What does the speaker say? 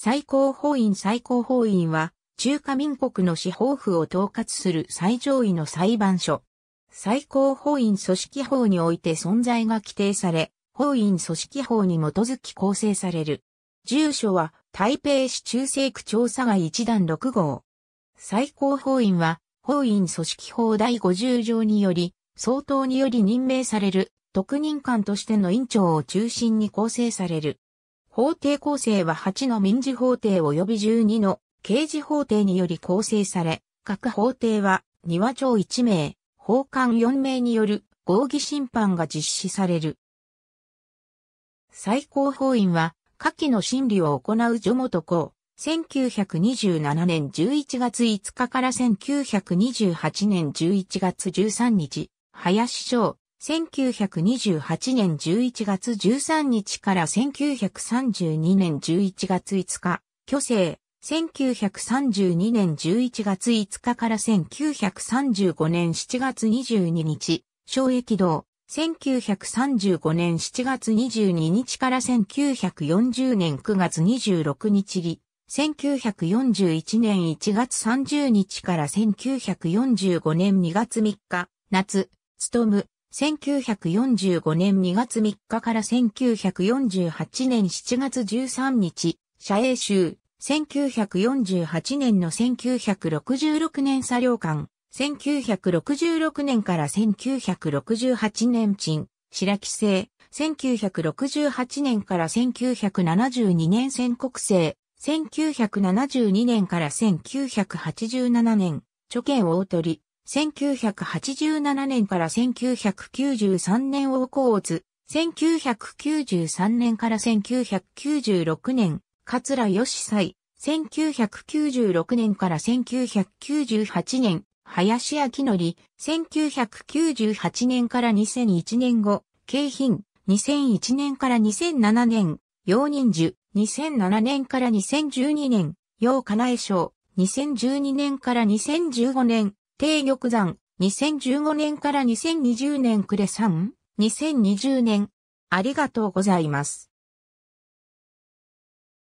最高法院最高法院は、中華民国の司法府を統括する最上位の裁判所。最高法院組織法において存在が規定され、法院組織法に基づき構成される。住所は台北市中西区調査が1段6号。最高法院は法院組織法第50条により、総統により任命される特任官としての委員長を中心に構成される。法廷構成は8の民事法廷及び12の刑事法廷により構成され、各法廷は庭長1名、法官4名による合議審判が実施される。最高法院は、下記の審理を行う女元公、1927年11月5日から1928年11月13日、林町。1928年11月13日から1932年11月5日、虚勢。1932年11月5日から1935年7月22日、衝撃道。1935年7月22日から1940年9月26日里。1941年1月30日から1945年2月3日、夏、勤む。1945年2月3日から1948年7月13日、社営州、1948年の1966年作業館、1966年から1968年賃、白木製、1968年から1972年宣国製、1972年から1987年、貯金大取り、1987年から1993年大河津、1993年から1996年、桂吉斎、1996年から1998年、林明則、1998年から2001年後、京浜、2001年から2007年、陽人樹、2007年から2012年、陽かなえ賞、2012年から2015年、定玉山、2015年から2020年暮れ3、2020年。ありがとうございます。